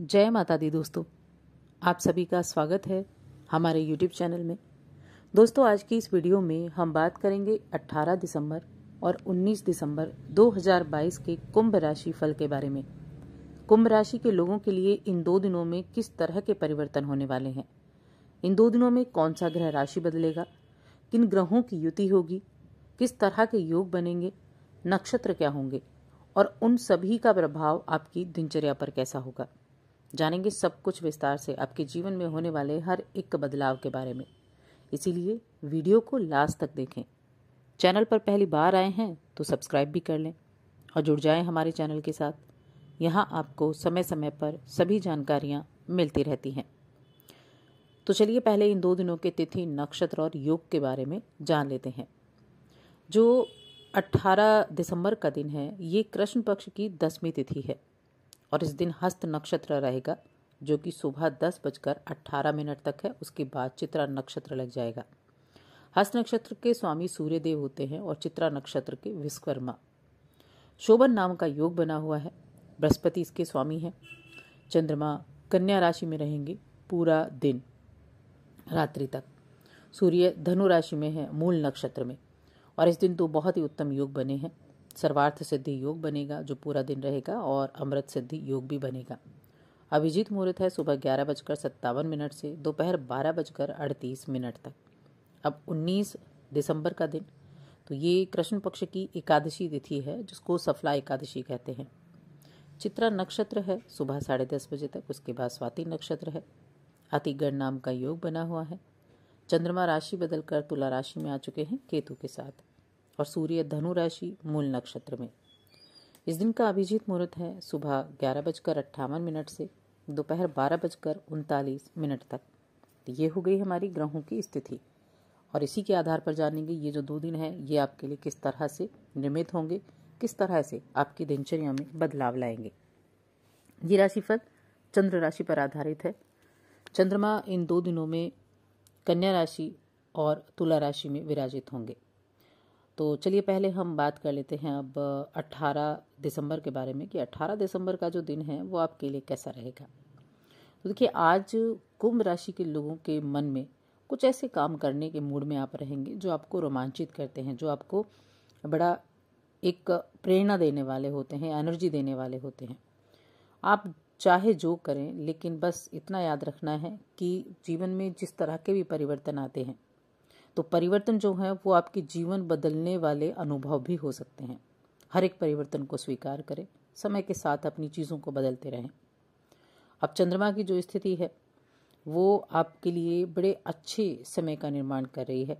जय माता दी दोस्तों आप सभी का स्वागत है हमारे यूट्यूब चैनल में दोस्तों आज की इस वीडियो में हम बात करेंगे 18 दिसंबर और 19 दिसंबर 2022 के कुंभ राशि फल के बारे में कुंभ राशि के लोगों के लिए इन दो दिनों में किस तरह के परिवर्तन होने वाले हैं इन दो दिनों में कौन सा ग्रह राशि बदलेगा किन ग्रहों की युति होगी किस तरह के योग बनेंगे नक्षत्र क्या होंगे और उन सभी का प्रभाव आपकी दिनचर्या पर कैसा होगा जानेंगे सब कुछ विस्तार से आपके जीवन में होने वाले हर एक बदलाव के बारे में इसीलिए वीडियो को लास्ट तक देखें चैनल पर पहली बार आए हैं तो सब्सक्राइब भी कर लें और जुड़ जाएं हमारे चैनल के साथ यहाँ आपको समय समय पर सभी जानकारियाँ मिलती रहती हैं तो चलिए पहले इन दो दिनों के तिथि नक्षत्र और योग के बारे में जान लेते हैं जो 18 दिसंबर का दिन है ये कृष्ण पक्ष की दसवीं तिथि है और इस दिन हस्त नक्षत्र रहेगा जो कि सुबह दस बजकर अट्ठारह मिनट तक है उसके बाद चित्रा नक्षत्र लग जाएगा हस्त नक्षत्र के स्वामी सूर्यदेव होते हैं और चित्रा नक्षत्र के विश्वकर्मा शोभन नाम का योग बना हुआ है बृहस्पति इसके स्वामी हैं चंद्रमा कन्या राशि में रहेंगे पूरा दिन रात्रि तक सूर्य धनु राशि में है मूल नक्षत्र में और इस दिन तो बहुत ही उत्तम योग बने हैं सर्वार्थ सिद्धि योग बनेगा जो पूरा दिन रहेगा और अमृत सिद्धि योग भी बनेगा अभिजीत मुहूर्त है सुबह ग्यारह बजकर सत्तावन मिनट से दोपहर बारह बजकर अड़तीस मिनट तक अब उन्नीस दिसंबर का दिन तो ये कृष्ण पक्ष की एकादशी तिथि है जिसको सफला एकादशी कहते हैं चित्रा नक्षत्र है सुबह साढ़े दस बजे तक उसके बाद स्वाति नक्षत्र है अतिगण नाम का योग बना हुआ है चंद्रमा राशि बदलकर तुला राशि में आ चुके हैं केतु के साथ और सूर्य धनु राशि मूल नक्षत्र में इस दिन का अभिजीत मुहूर्त है सुबह ग्यारह बजकर अट्ठावन मिनट से दोपहर बारह बजकर उनतालीस मिनट तक तो ये हो गई हमारी ग्रहों की स्थिति और इसी के आधार पर जानेंगे ये जो दो दिन है ये आपके लिए किस तरह से निर्मित होंगे किस तरह से आपकी दिनचर्या में बदलाव लाएंगे ये राशिफल चंद्र राशि पर आधारित है चंद्रमा इन दो दिनों में कन्या राशि और तुला राशि में विराजित होंगे तो चलिए पहले हम बात कर लेते हैं अब 18 दिसंबर के बारे में कि 18 दिसंबर का जो दिन है वो आपके लिए कैसा रहेगा तो देखिए आज कुंभ राशि के लोगों के मन में कुछ ऐसे काम करने के मूड में आप रहेंगे जो आपको रोमांचित करते हैं जो आपको बड़ा एक प्रेरणा देने वाले होते हैं एनर्जी देने वाले होते हैं आप चाहे जो करें लेकिन बस इतना याद रखना है कि जीवन में जिस तरह के भी परिवर्तन आते हैं तो परिवर्तन जो है वो आपके जीवन बदलने वाले अनुभव भी हो सकते हैं हर एक परिवर्तन को स्वीकार करें समय के साथ अपनी चीज़ों को बदलते रहें अब चंद्रमा की जो स्थिति है वो आपके लिए बड़े अच्छे समय का निर्माण कर रही है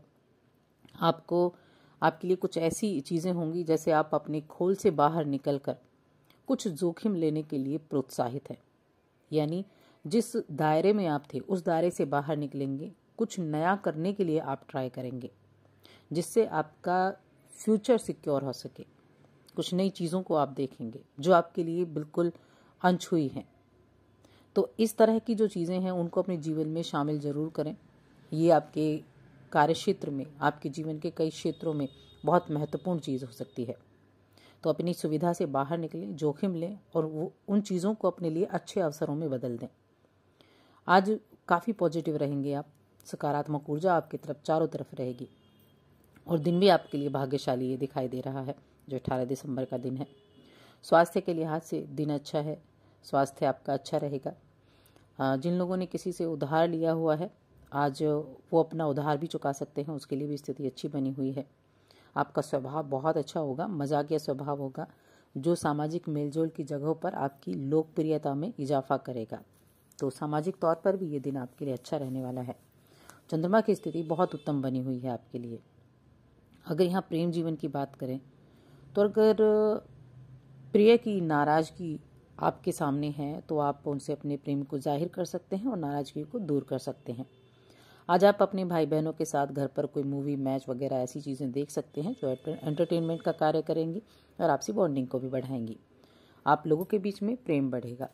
आपको आपके लिए कुछ ऐसी चीज़ें होंगी जैसे आप अपने खोल से बाहर निकल कर कुछ जोखिम लेने के लिए प्रोत्साहित हैं यानी जिस दायरे में आप थे उस दायरे से बाहर निकलेंगे कुछ नया करने के लिए आप ट्राई करेंगे जिससे आपका फ्यूचर सिक्योर हो सके कुछ नई चीज़ों को आप देखेंगे जो आपके लिए बिल्कुल अनछुई हैं तो इस तरह की जो चीज़ें हैं उनको अपने जीवन में शामिल ज़रूर करें ये आपके कार्य क्षेत्र में आपके जीवन के कई क्षेत्रों में बहुत महत्वपूर्ण चीज़ हो सकती है तो अपनी सुविधा से बाहर निकलें जोखिम लें और वो उन चीज़ों को अपने लिए अच्छे अवसरों में बदल दें आज काफ़ी पॉजिटिव रहेंगे आप सकारात्मक ऊर्जा आपकी तरफ चारों तरफ रहेगी और दिन भी आपके लिए भाग्यशाली ये दिखाई दे रहा है जो अठारह दिसंबर का दिन है स्वास्थ्य के लिहाज से दिन अच्छा है स्वास्थ्य आपका अच्छा रहेगा जिन लोगों ने किसी से उधार लिया हुआ है आज वो अपना उधार भी चुका सकते हैं उसके लिए भी स्थिति अच्छी बनी हुई है आपका स्वभाव बहुत अच्छा होगा मजाकिया स्वभाव होगा जो सामाजिक मेलजोल की जगहों पर आपकी लोकप्रियता में इजाफा करेगा तो सामाजिक तौर पर भी ये दिन आपके लिए अच्छा रहने वाला है चंद्रमा की स्थिति बहुत उत्तम बनी हुई है आपके लिए अगर यहाँ प्रेम जीवन की बात करें तो अगर प्रिय की नाराज़गी आपके सामने है तो आप उनसे अपने प्रेम को जाहिर कर सकते हैं और नाराज़गी को दूर कर सकते हैं आज आप अपने भाई बहनों के साथ घर पर कोई मूवी मैच वगैरह ऐसी चीज़ें देख सकते हैं जो एंटरटेनमेंट का कार्य करेंगी और आपसी बॉन्डिंग को भी बढ़ाएंगी आप लोगों के बीच में प्रेम बढ़ेगा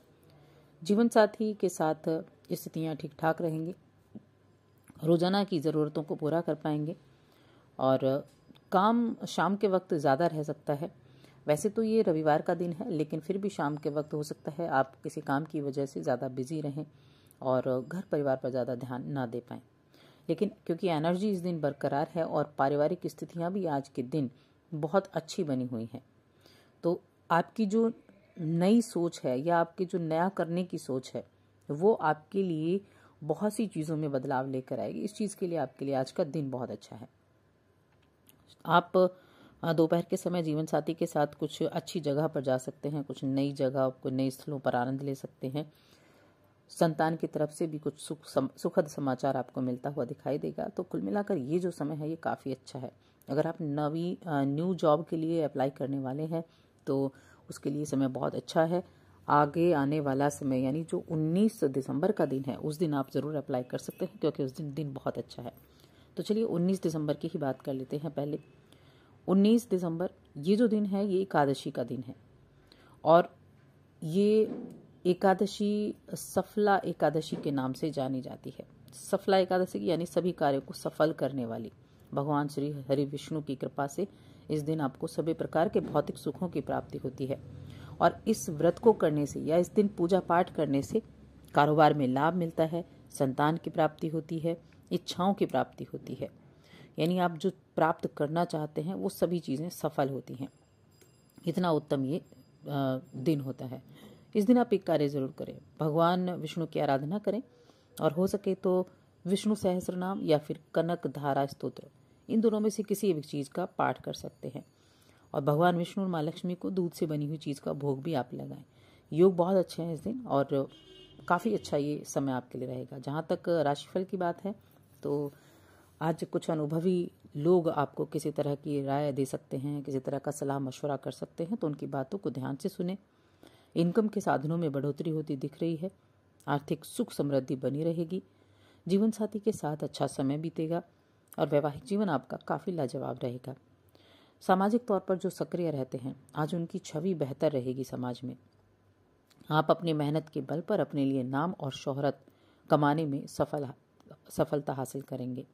जीवन साथी के साथ स्थितियाँ ठीक ठाक रहेंगी रोज़ाना की ज़रूरतों को पूरा कर पाएंगे और काम शाम के वक्त ज़्यादा रह सकता है वैसे तो ये रविवार का दिन है लेकिन फिर भी शाम के वक्त हो सकता है आप किसी काम की वजह से ज़्यादा बिजी रहें और घर परिवार पर ज़्यादा ध्यान ना दे पाएँ लेकिन क्योंकि एनर्जी इस दिन बरकरार है और पारिवारिक स्थितियाँ भी आज के दिन बहुत अच्छी बनी हुई हैं तो आपकी जो नई सोच है या आपकी जो नया करने की सोच है वो आपके लिए बहुत सी चीज़ों में बदलाव लेकर आएगी इस चीज़ के लिए आपके लिए आज का दिन बहुत अच्छा है आप दोपहर के समय जीवन साथी के साथ कुछ अच्छी जगह पर जा सकते हैं कुछ नई जगह कुछ नए स्थलों पर आनंद ले सकते हैं संतान की तरफ से भी कुछ सुख सम, सुखद समाचार आपको मिलता हुआ दिखाई देगा तो कुल मिलाकर ये जो समय है ये काफ़ी अच्छा है अगर आप नवी न्यू जॉब के लिए अप्लाई करने वाले हैं तो उसके लिए समय बहुत अच्छा है आगे आने वाला समय यानी जो 19 दिसंबर का दिन है उस दिन आप ज़रूर अप्लाई कर सकते हैं क्योंकि उस दिन दिन बहुत अच्छा है तो चलिए 19 दिसंबर की ही बात कर लेते हैं पहले 19 दिसंबर ये जो दिन है ये एकादशी का दिन है और ये एकादशी सफला एकादशी के नाम से जानी जाती है सफला एकादशी यानी सभी कार्यों को सफल करने वाली भगवान श्री हरि विष्णु की कृपा से इस दिन आपको सभी प्रकार के भौतिक सुखों की प्राप्ति होती है और इस व्रत को करने से या इस दिन पूजा पाठ करने से कारोबार में लाभ मिलता है संतान की प्राप्ति होती है इच्छाओं की प्राप्ति होती है यानी आप जो प्राप्त करना चाहते हैं वो सभी चीज़ें सफल होती हैं इतना उत्तम ये दिन होता है इस दिन आप एक कार्य ज़रूर करें भगवान विष्णु की आराधना करें और हो सके तो विष्णु सहस्र नाम या फिर कनक धारा स्तोत्र इन दोनों में से किसी भी चीज़ का पाठ कर सकते हैं और भगवान विष्णु और माँ लक्ष्मी को दूध से बनी हुई चीज़ का भोग भी आप लगाएं योग बहुत अच्छे हैं इस दिन और काफ़ी अच्छा ये समय आपके लिए रहेगा जहाँ तक राशिफल की बात है तो आज कुछ अनुभवी लोग आपको किसी तरह की राय दे सकते हैं किसी तरह का सलाह मशवरा कर सकते हैं तो उनकी बातों को ध्यान से सुने इनकम के साधनों में बढ़ोतरी होती दिख रही है आर्थिक सुख समृद्धि बनी रहेगी जीवन साथी के साथ अच्छा समय बीतेगा और वैवाहिक जीवन आपका काफ़ी लाजवाब रहेगा सामाजिक तौर पर जो सक्रिय रहते हैं आज उनकी छवि बेहतर रहेगी समाज में आप अपनी मेहनत के बल पर अपने लिए नाम और शोहरत कमाने में सफल सफलता हासिल करेंगे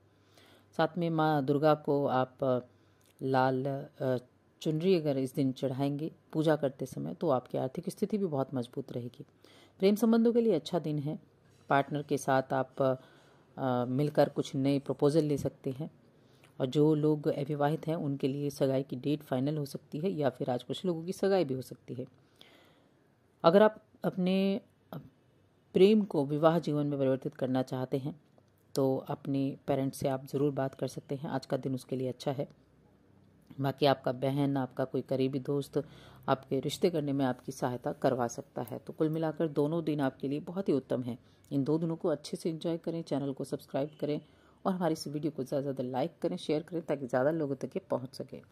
साथ में माँ दुर्गा को आप लाल चुनरी अगर इस दिन चढ़ाएंगे पूजा करते समय तो आपकी आर्थिक स्थिति भी बहुत मजबूत रहेगी प्रेम संबंधों के लिए अच्छा दिन है पार्टनर के साथ आप आ, मिलकर कुछ नए प्रपोजल ले सकते हैं और जो लोग अविवाहित हैं उनके लिए सगाई की डेट फाइनल हो सकती है या फिर आज कुछ लोगों की सगाई भी हो सकती है अगर आप अपने प्रेम को विवाह जीवन में परिवर्तित करना चाहते हैं तो अपने पेरेंट्स से आप ज़रूर बात कर सकते हैं आज का दिन उसके लिए अच्छा है बाकी आपका बहन आपका कोई करीबी दोस्त आपके रिश्ते करने में आपकी सहायता करवा सकता है तो कुल मिलाकर दोनों दिन आपके लिए बहुत ही उत्तम है इन दो दिनों को अच्छे से इन्जॉय करें चैनल को सब्सक्राइब करें और हमारी इस वीडियो को ज़्यादा ज़्यादा लाइक करें शेयर करें ताकि ज़्यादा लोगों तक ये पहुँच सके